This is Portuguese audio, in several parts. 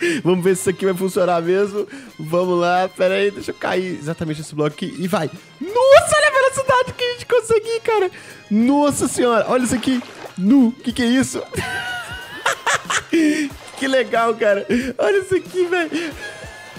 Vamos ver se isso aqui vai funcionar mesmo. Vamos lá, pera aí, deixa eu cair exatamente esse bloco aqui e vai. Nossa, olha a velocidade que a gente conseguiu, cara. Nossa senhora, olha isso aqui. Nu, o que, que é isso? que legal, cara. Olha isso aqui, velho.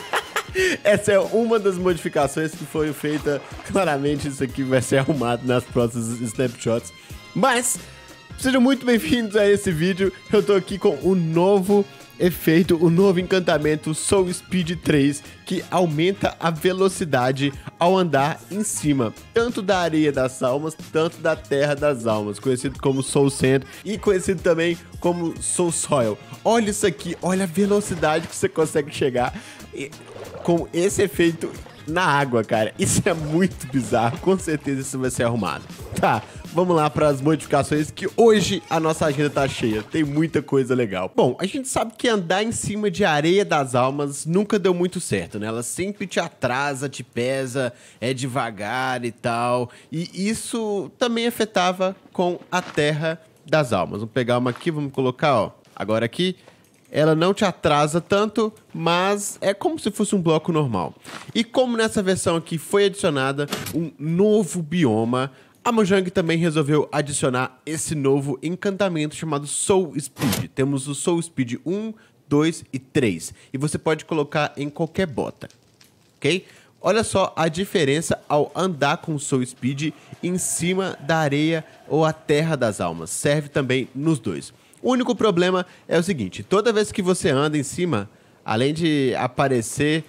Essa é uma das modificações que foi feita. Claramente, isso aqui vai ser arrumado nas próximas snapshots. Mas, sejam muito bem-vindos a esse vídeo. Eu tô aqui com o um novo é feito o novo encantamento Soul Speed 3, que aumenta a velocidade ao andar em cima, tanto da areia das almas, tanto da terra das almas, conhecido como Soul Sand e conhecido também como Soul Soil. Olha isso aqui, olha a velocidade que você consegue chegar com esse efeito na água, cara. Isso é muito bizarro, com certeza isso vai ser arrumado. Tá, vamos lá para as modificações que hoje a nossa agenda tá cheia. Tem muita coisa legal. Bom, a gente sabe que andar em cima de areia das almas nunca deu muito certo, né? Ela sempre te atrasa, te pesa, é devagar e tal. E isso também afetava com a terra das almas. Vamos pegar uma aqui, vamos colocar, ó. Agora aqui, ela não te atrasa tanto, mas é como se fosse um bloco normal. E como nessa versão aqui foi adicionada um novo bioma, a Mojang também resolveu adicionar esse novo encantamento chamado Soul Speed. Temos o Soul Speed 1, 2 e 3. E você pode colocar em qualquer bota, ok? Olha só a diferença ao andar com o Soul Speed em cima da areia ou a terra das almas. Serve também nos dois. O único problema é o seguinte: toda vez que você anda em cima, além de aparecer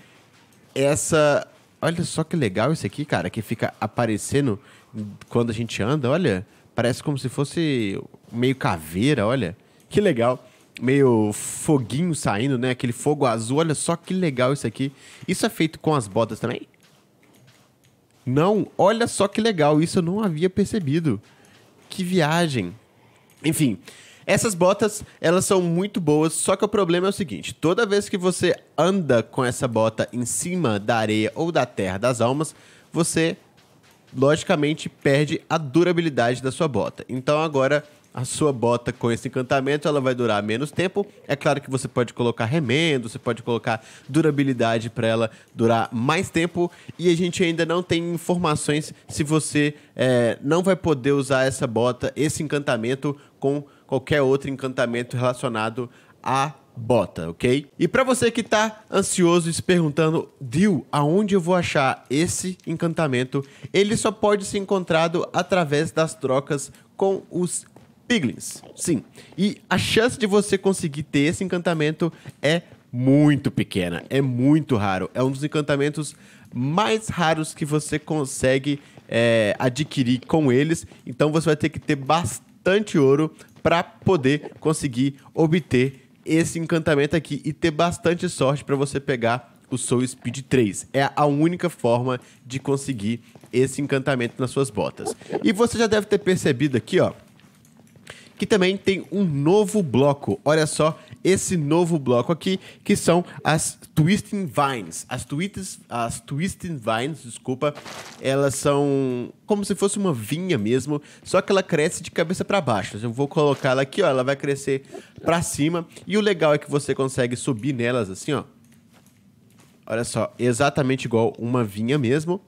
essa. Olha só que legal isso aqui, cara, que fica aparecendo quando a gente anda, olha, parece como se fosse meio caveira, olha. Que legal. Meio foguinho saindo, né? Aquele fogo azul. Olha só que legal isso aqui. Isso é feito com as botas também? Não, olha só que legal. Isso eu não havia percebido. Que viagem. Enfim, essas botas, elas são muito boas, só que o problema é o seguinte: toda vez que você anda com essa bota em cima da areia ou da terra das almas, você logicamente perde a durabilidade da sua bota. Então agora a sua bota com esse encantamento ela vai durar menos tempo. É claro que você pode colocar remendo, você pode colocar durabilidade para ela durar mais tempo. E a gente ainda não tem informações se você é, não vai poder usar essa bota, esse encantamento, com qualquer outro encantamento relacionado a bota, ok? E para você que tá ansioso e se perguntando, Dil, aonde eu vou achar esse encantamento? Ele só pode ser encontrado através das trocas com os Piglins. Sim. E a chance de você conseguir ter esse encantamento é muito pequena, é muito raro. É um dos encantamentos mais raros que você consegue é, adquirir com eles. Então você vai ter que ter bastante ouro para poder conseguir obter esse encantamento aqui e ter bastante sorte para você pegar o Soul Speed 3. É a única forma de conseguir esse encantamento nas suas botas. E você já deve ter percebido aqui, ó, que também tem um novo bloco. Olha só esse novo bloco aqui, que são as Twisting Vines. As, twists, as Twisting Vines, desculpa, elas são como se fosse uma vinha mesmo, só que ela cresce de cabeça para baixo. Eu vou colocar ela aqui, ó, ela vai crescer para cima, e o legal é que você consegue subir nelas assim, ó. Olha só, exatamente igual uma vinha mesmo.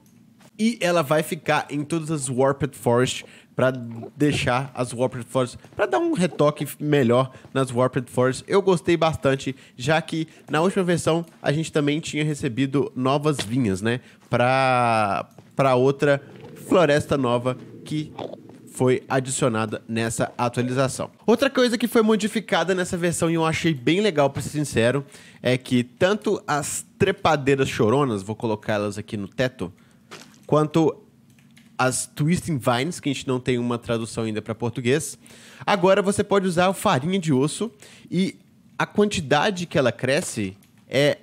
E ela vai ficar em todas as Warped Forest para deixar as Warped Forest, para dar um retoque melhor nas Warped Forest. Eu gostei bastante, já que na última versão a gente também tinha recebido novas vinhas, né? Para para outra floresta nova que foi adicionada nessa atualização. Outra coisa que foi modificada nessa versão e eu achei bem legal para ser sincero é que tanto as trepadeiras choronas, vou colocá-las aqui no teto, quanto as Twisting Vines, que a gente não tem uma tradução ainda para português. Agora você pode usar farinha de osso e a quantidade que ela cresce é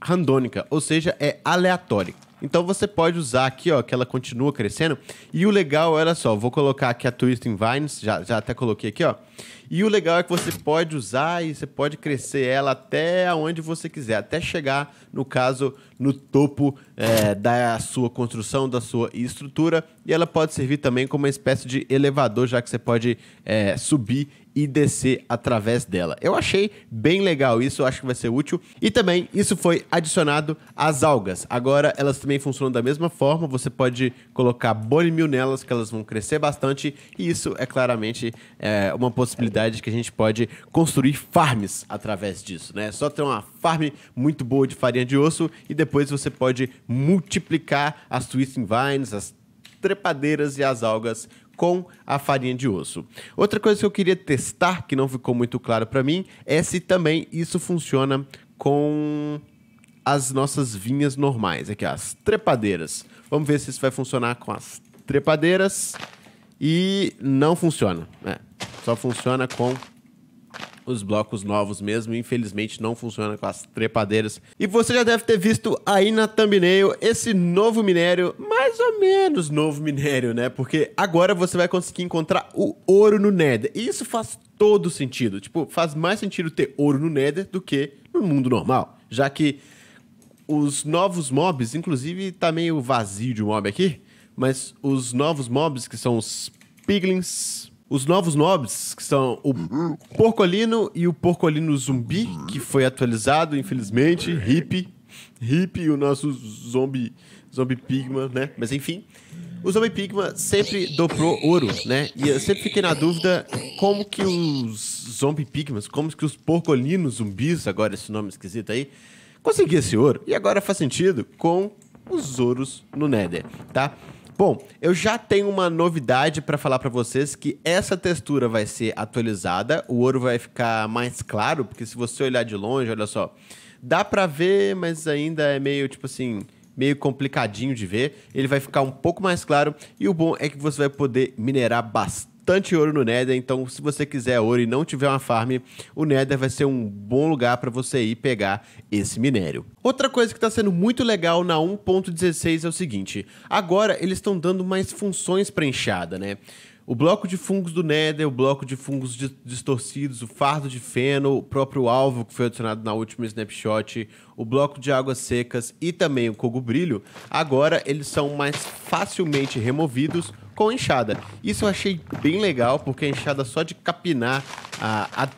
randônica, ou seja, é aleatória. Então você pode usar aqui, ó, que ela continua crescendo. E o legal, olha só, vou colocar aqui a Twisting Vines, já, já até coloquei aqui, ó. E o legal é que você pode usar e você pode crescer ela até onde você quiser, até chegar, no caso, no topo é, da sua construção, da sua estrutura. E ela pode servir também como uma espécie de elevador, já que você pode é, subir e descer através dela. Eu achei bem legal isso, acho que vai ser útil. E também isso foi adicionado às algas. Agora elas também funcionam da mesma forma, você pode colocar bone meal nelas que elas vão crescer bastante e isso é claramente é, uma possibilidade que a gente pode construir farms através disso, né? É só ter uma farm muito boa de farinha de osso e depois você pode multiplicar as twisting vines, as trepadeiras e as algas com a farinha de osso. Outra coisa que eu queria testar, que não ficou muito claro para mim, é se também isso funciona com as nossas vinhas normais, aqui as trepadeiras. Vamos ver se isso vai funcionar com as trepadeiras. E não funciona, né? Só funciona com os blocos novos mesmo, infelizmente não funciona com as trepadeiras. E você já deve ter visto aí na thumbnail esse novo minério, mais ou menos novo minério, né? Porque agora você vai conseguir encontrar o ouro no Nether. E isso faz todo sentido. Tipo, faz mais sentido ter ouro no Nether do que no mundo normal, já que os novos mobs, inclusive tá meio vazio de mob aqui, mas os novos mobs que são os piglins, os novos nobres que são o Porcolino e o Porcolino Zumbi, que foi atualizado, infelizmente. Hip. Hip o nosso zombie, zombie Pigma, né? Mas enfim. O Zombie Pigma sempre dobrou ouro, né? E eu sempre fiquei na dúvida como que os Zombie Pigmas, como que os porcolinos zumbis, agora esse nome esquisito aí, conseguiam esse ouro. E agora faz sentido com os ouros no Nether, tá? Bom, eu já tenho uma novidade para falar para vocês que essa textura vai ser atualizada, o ouro vai ficar mais claro, porque se você olhar de longe, olha só, dá para ver, mas ainda é meio tipo assim, meio complicadinho de ver. Ele vai ficar um pouco mais claro e o bom é que você vai poder minerar bastante bastante ouro no Nether, então se você quiser ouro e não tiver uma farm, o Nether vai ser um bom lugar para você ir pegar esse minério. Outra coisa que está sendo muito legal na 1.16 é o seguinte, agora eles estão dando mais funções para enxada, né? O bloco de fungos do Nether, o bloco de fungos distorcidos, o fardo de feno, o próprio alvo que foi adicionado na última snapshot, o bloco de águas secas e também o cogo brilho, agora eles são mais facilmente removidos com enxada. Isso eu achei bem legal, porque a enxada só de capinar a, a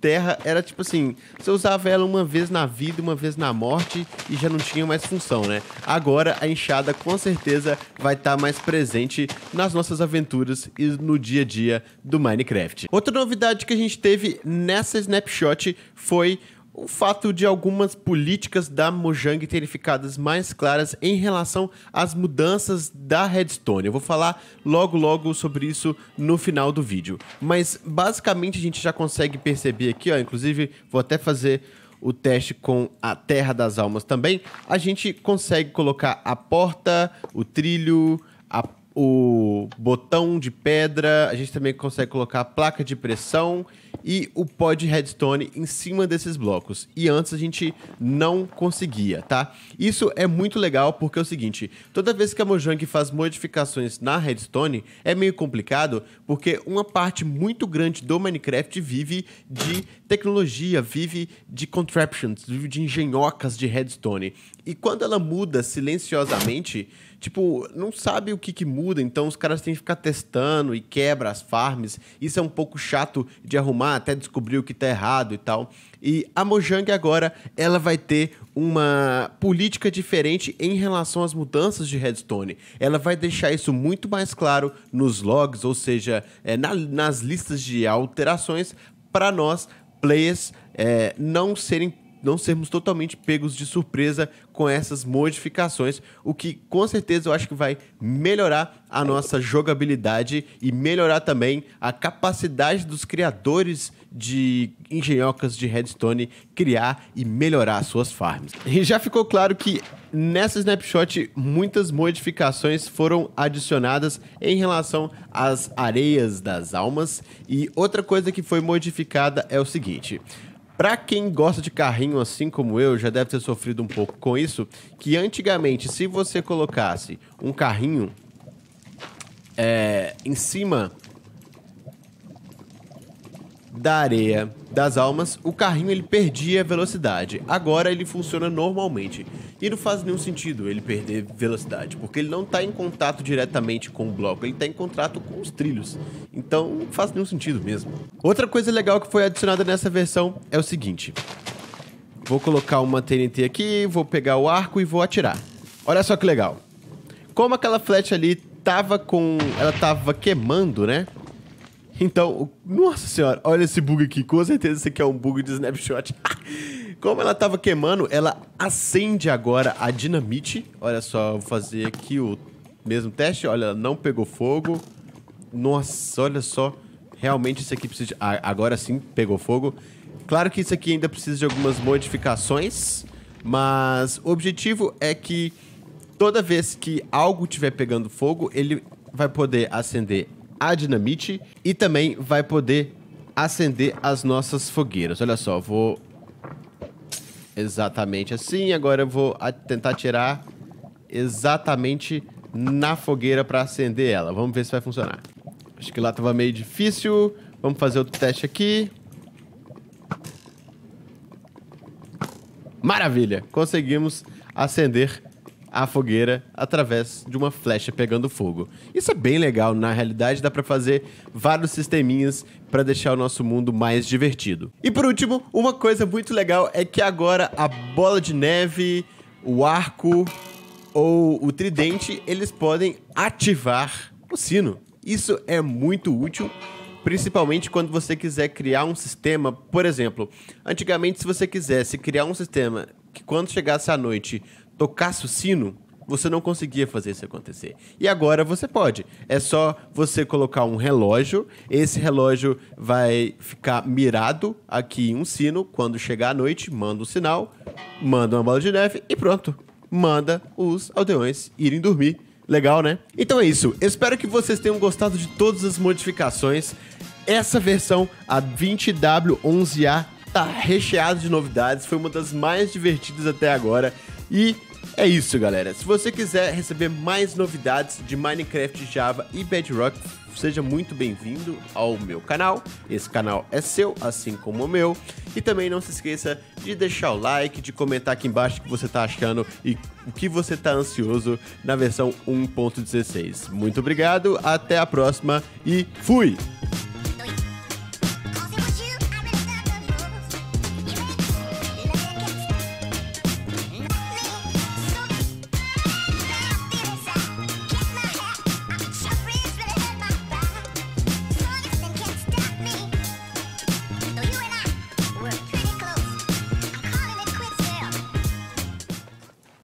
terra era tipo assim: você usava ela uma vez na vida, uma vez na morte e já não tinha mais função, né? Agora a enxada com certeza vai estar tá mais presente nas nossas aventuras e no dia a dia do Minecraft. Outra novidade que a gente teve nessa snapshot foi o fato de algumas políticas da Mojang terem ficado mais claras em relação às mudanças da Redstone. Eu vou falar logo logo sobre isso no final do vídeo. Mas basicamente a gente já consegue perceber aqui, ó, inclusive vou até fazer o teste com a Terra das Almas também. A gente consegue colocar a porta, o trilho, a, o botão de pedra, a gente também consegue colocar a placa de pressão e o pó de redstone em cima desses blocos. E antes a gente não conseguia, tá? Isso é muito legal porque é o seguinte, toda vez que a Mojang faz modificações na redstone, é meio complicado porque uma parte muito grande do Minecraft vive de tecnologia, vive de contraptions, vive de engenhocas de redstone. E quando ela muda silenciosamente tipo, não sabe o que, que muda, então os caras têm que ficar testando e quebra as farms. Isso é um pouco chato de arrumar até descobrir o que tá errado e tal. E a Mojang agora, ela vai ter uma política diferente em relação às mudanças de Redstone. Ela vai deixar isso muito mais claro nos logs, ou seja, é, na, nas listas de alterações para nós, players, é, não serem não sermos totalmente pegos de surpresa com essas modificações, o que com certeza eu acho que vai melhorar a nossa jogabilidade e melhorar também a capacidade dos criadores de engenhocas de Redstone criar e melhorar suas farms. E já ficou claro que nessa snapshot muitas modificações foram adicionadas em relação às areias das almas e outra coisa que foi modificada é o seguinte: Pra quem gosta de carrinho assim como eu, já deve ter sofrido um pouco com isso, que antigamente, se você colocasse um carrinho é, em cima da areia das almas, o carrinho ele perdia velocidade. Agora ele funciona normalmente. E não faz nenhum sentido ele perder velocidade, porque ele não está em contato diretamente com o bloco, ele está em contato com os trilhos. Então não faz nenhum sentido mesmo. Outra coisa legal que foi adicionada nessa versão é o seguinte: vou colocar uma TNT aqui, vou pegar o arco e vou atirar. Olha só que legal. Como aquela flecha ali tava com. Ela tava queimando, né? Então, nossa senhora, olha esse bug aqui. Com certeza esse aqui é um bug de snapshot. Como ela estava queimando, ela acende agora a dinamite. Olha só, vou fazer aqui o mesmo teste. Olha, não pegou fogo. Nossa, olha só. Realmente isso aqui precisa de... agora sim, pegou fogo. Claro que isso aqui ainda precisa de algumas modificações. Mas o objetivo é que toda vez que algo estiver pegando fogo, ele vai poder acender a dinamite e também vai poder acender as nossas fogueiras. Olha só, vou exatamente assim. Agora eu vou tentar tirar exatamente na fogueira para acender ela. Vamos ver se vai funcionar. Acho que lá estava meio difícil. Vamos fazer outro teste aqui. Maravilha! Conseguimos acender a fogueira através de uma flecha pegando fogo. Isso é bem legal, na realidade dá para fazer vários sisteminhas para deixar o nosso mundo mais divertido. E por último, uma coisa muito legal é que agora a bola de neve, o arco ou o tridente, eles podem ativar o sino. Isso é muito útil principalmente quando você quiser criar um sistema, por exemplo, antigamente se você quisesse criar um sistema que quando chegasse à noite tocasse o sino, você não conseguia fazer isso acontecer. E agora você pode. É só você colocar um relógio. Esse relógio vai ficar mirado aqui em um sino. Quando chegar à noite, manda um sinal, manda uma bola de neve e pronto. Manda os aldeões irem dormir. Legal, né? Então é isso. Espero que vocês tenham gostado de todas as modificações. Essa versão, a 20W11A, tá recheada de novidades. Foi uma das mais divertidas até agora. E é isso, galera. Se você quiser receber mais novidades de Minecraft, Java e Bedrock, seja muito bem-vindo ao meu canal. Esse canal é seu, assim como o meu. E também não se esqueça de deixar o like, de comentar aqui embaixo o que você está achando e o que você está ansioso na versão 1.16. Muito obrigado, até a próxima e fui!